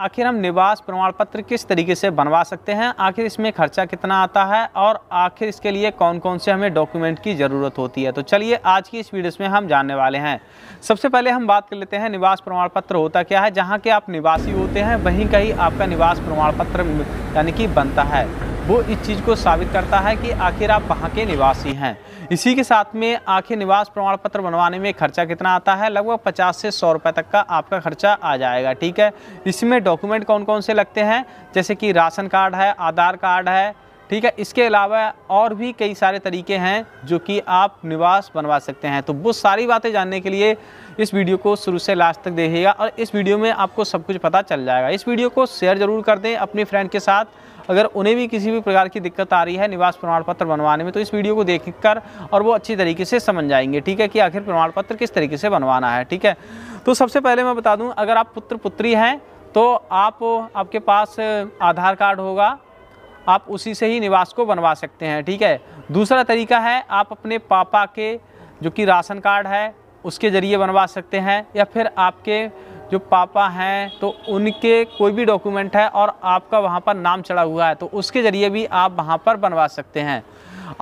आखिर हम निवास प्रमाण पत्र किस तरीके से बनवा सकते हैं आखिर इसमें खर्चा कितना आता है और आखिर इसके लिए कौन कौन से हमें डॉक्यूमेंट की ज़रूरत होती है तो चलिए आज की इस वीडियो में हम जानने वाले हैं सबसे पहले हम बात कर लेते हैं निवास प्रमाण पत्र होता क्या है जहाँ के आप निवासी होते हैं वहीं का ही आपका निवास प्रमाण पत्र यानी कि बनता है वो इस चीज़ को साबित करता है कि आखिर आप वहाँ के निवासी हैं इसी के साथ में आखिर निवास प्रमाण पत्र बनवाने में खर्चा कितना आता है लगभग पचास से सौ रुपये तक का आपका खर्चा आ जाएगा ठीक है इसमें डॉक्यूमेंट कौन कौन से लगते हैं जैसे कि राशन कार्ड है आधार कार्ड है ठीक है इसके अलावा और भी कई सारे तरीके हैं जो कि आप निवास बनवा सकते हैं तो वो सारी बातें जानने के लिए इस वीडियो को शुरू से लास्ट तक देखिएगा और इस वीडियो में आपको सब कुछ पता चल जाएगा इस वीडियो को शेयर ज़रूर कर दें अपने फ्रेंड के साथ अगर उन्हें भी किसी भी प्रकार की दिक्कत आ रही है निवास प्रमाण पत्र बनवाने में तो इस वीडियो को देख कर और वो अच्छी तरीके से समझ जाएंगे ठीक है कि आखिर प्रमाण पत्र किस तरीके से बनवाना है ठीक है तो सबसे पहले मैं बता दूँ अगर आप पुत्र पुत्री हैं तो आप आपके पास आधार कार्ड होगा आप उसी से ही निवास को बनवा सकते हैं ठीक है दूसरा तरीका है आप अपने पापा के जो कि राशन कार्ड है उसके ज़रिए बनवा सकते हैं या फिर आपके जो पापा हैं तो उनके कोई भी डॉक्यूमेंट है और आपका वहाँ पर नाम चढ़ा हुआ है तो उसके ज़रिए भी आप वहाँ पर बनवा सकते हैं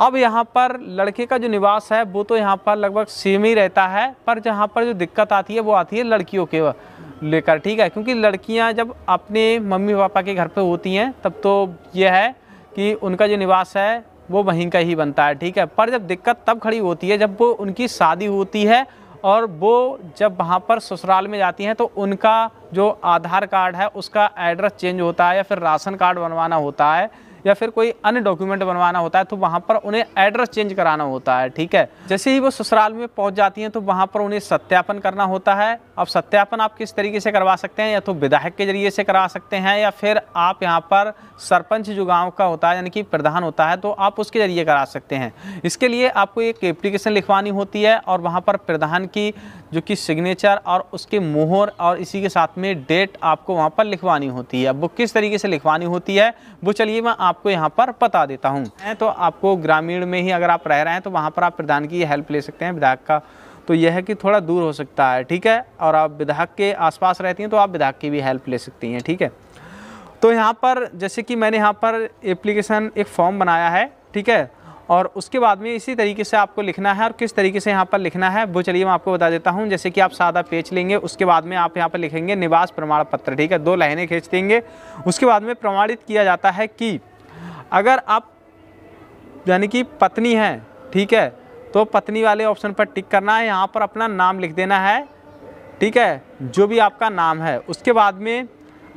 अब यहाँ पर लड़के का जो निवास है वो तो यहाँ पर लगभग सेम ही रहता है पर जहाँ पर जो दिक्कत आती है वो आती है लड़कियों के लेकर ठीक है क्योंकि लड़कियाँ जब अपने मम्मी पापा के घर पर होती हैं तब तो यह है कि उनका जो निवास है वो वहीं का ही बनता है ठीक है पर जब दिक्कत तब खड़ी होती है जब वो उनकी शादी होती है और वो जब वहाँ पर ससुराल में जाती हैं तो उनका जो आधार कार्ड है उसका एड्रेस चेंज होता है या फिर राशन कार्ड बनवाना होता है या फिर कोई अन्य डॉक्यूमेंट बनवाना होता है तो वहाँ पर उन्हें एड्रेस चेंज कराना होता है ठीक है जैसे ही वो ससुराल में पहुँच जाती हैं तो वहाँ पर उन्हें सत्यापन करना होता है अब सत्यापन आप किस तरीके से करवा सकते हैं या तो विधायक के जरिए से करवा सकते हैं या फिर आप यहाँ पर सरपंच जो गाँव का होता है यानी कि प्रधान होता है तो आप उसके जरिए करा सकते हैं इसके लिए आपको एक एप्लीकेशन लिखवानी होती है और वहाँ पर प्रधान की जो कि सिग्नेचर और उसके मोहर और इसी के साथ में डेट आपको वहाँ पर लिखवानी होती है अब वो किस तरीके से लिखवानी होती है वो चलिए मैं आपको यहाँ पर बता देता हूँ तो आपको ग्रामीण में ही अगर आप रह रहे हैं तो वहाँ पर आप प्रधान की हेल्प ले सकते हैं विधायक का तो यह है कि थोड़ा दूर हो सकता है ठीक है और आप विधायक के आसपास रहती हैं तो आप विधायक की भी हेल्प ले सकती हैं ठीक है तो यहाँ पर जैसे कि मैंने यहाँ पर एप्लीकेशन एक फॉर्म बनाया है ठीक है और उसके बाद में इसी तरीके से आपको लिखना है और किस तरीके से यहाँ पर लिखना है वो चलिए मैं आपको बता देता हूँ जैसे कि आप सादा पेज लेंगे उसके बाद में आप यहाँ पर लिखेंगे निवास प्रमाण पत्र ठीक है दो लाइनें खींच देंगे उसके बाद में प्रमाणित किया जाता है कि अगर आप यानी कि पत्नी हैं ठीक है तो पत्नी वाले ऑप्शन पर टिक करना है यहाँ पर अपना नाम लिख देना है ठीक है जो भी आपका नाम है उसके बाद में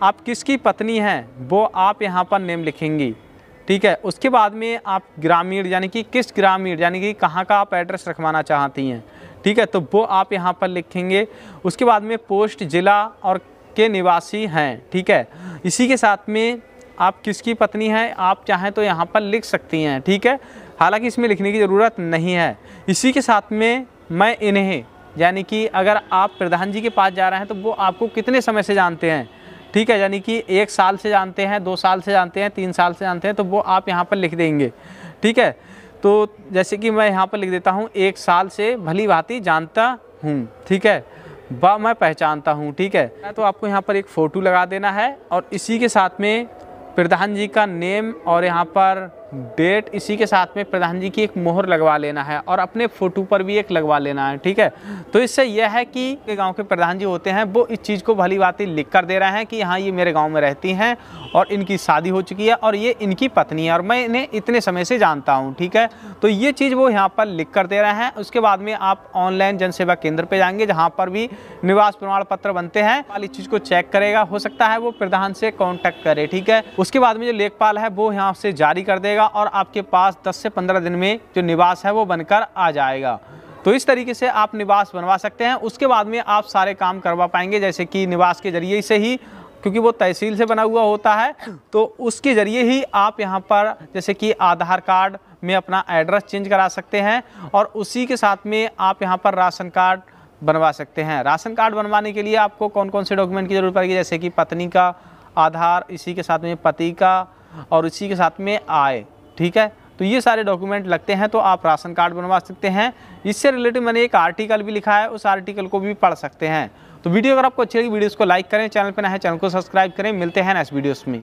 आप किसकी पत्नी हैं वो आप यहाँ पर नेम लिखेंगी ठीक है उसके बाद में आप ग्रामीण यानी कि किस ग्रामीण यानी कि कहाँ का आप एड्रेस रखवाना चाहती हैं ठीक है तो वो आप यहाँ पर लिखेंगे उसके बाद में पोस्ट ज़िला और के निवासी हैं ठीक है इसी के साथ में आप किसकी पत्नी हैं आप चाहें तो यहाँ पर लिख सकती हैं ठीक है हालांकि इसमें लिखने की ज़रूरत नहीं है इसी के साथ में मैं इन्हें यानी कि अगर आप प्रधान जी के पास जा रहे हैं तो वो आपको कितने समय से जानते हैं ठीक है यानी कि एक साल से जानते हैं दो साल से जानते हैं तीन साल से जानते हैं तो वो आप यहाँ पर लिख देंगे ठीक है तो जैसे कि मैं यहाँ पर लिख देता हूँ एक साल से भली भांति जानता हूँ ठीक है व मैं पहचानता हूँ ठीक है तो आपको यहाँ पर एक फ़ोटो लगा देना है और इसी के साथ में प्रधान जी का नेम और यहाँ पर डेट इसी के साथ में प्रधान जी की एक मोहर लगवा लेना है और अपने फ़ोटो पर भी एक लगवा लेना है ठीक है तो इससे यह है कि गांव के प्रधान जी होते हैं वो इस चीज़ को भली बात लिख कर दे रहे हैं कि हाँ ये मेरे गांव में रहती हैं और इनकी शादी हो चुकी है और ये इनकी पत्नी है और मैं इन्हें इतने समय से जानता हूँ ठीक है तो ये चीज़ वो यहाँ पर लिख कर दे रहे हैं उसके बाद में आप ऑनलाइन जन सेवा केंद्र पर जाएंगे जहाँ पर भी निवास प्रमाण पत्र बनते हैं इस चीज़ को चेक करेगा हो सकता है वो प्रधान से कॉन्टैक्ट करे ठीक है उसके बाद में जो लेखपाल है वो यहाँ से जारी कर देगा जाएगा और आपके पास 10 से 15 दिन में जो निवास है वो बनकर आ जाएगा तो इस तरीके से आप निवास बनवा सकते हैं उसके बाद में आप सारे काम करवा पाएंगे जैसे कि निवास के जरिए से ही क्योंकि वो तहसील से बना हुआ होता है तो उसके ज़रिए ही आप यहाँ पर जैसे कि आधार कार्ड में अपना एड्रेस चेंज करा सकते हैं और उसी के साथ में आप यहाँ पर राशन कार्ड बनवा सकते हैं राशन कार्ड बनवाने के लिए आपको कौन कौन से डॉक्यूमेंट की ज़रूरत पड़ेगी जैसे कि पत्नी का आधार इसी के साथ में पति का और इसी के साथ में आय ठीक है तो ये सारे डॉक्यूमेंट लगते हैं तो आप राशन कार्ड बनवा सकते हैं इससे रिलेटेड मैंने एक आर्टिकल भी लिखा है उस आर्टिकल को भी पढ़ सकते हैं तो वीडियो अगर आपको अच्छी लगी वीडियो को लाइक करें चैनल पर ना है चैनल को सब्सक्राइब करें मिलते हैं नेक्स्ट वीडियोस में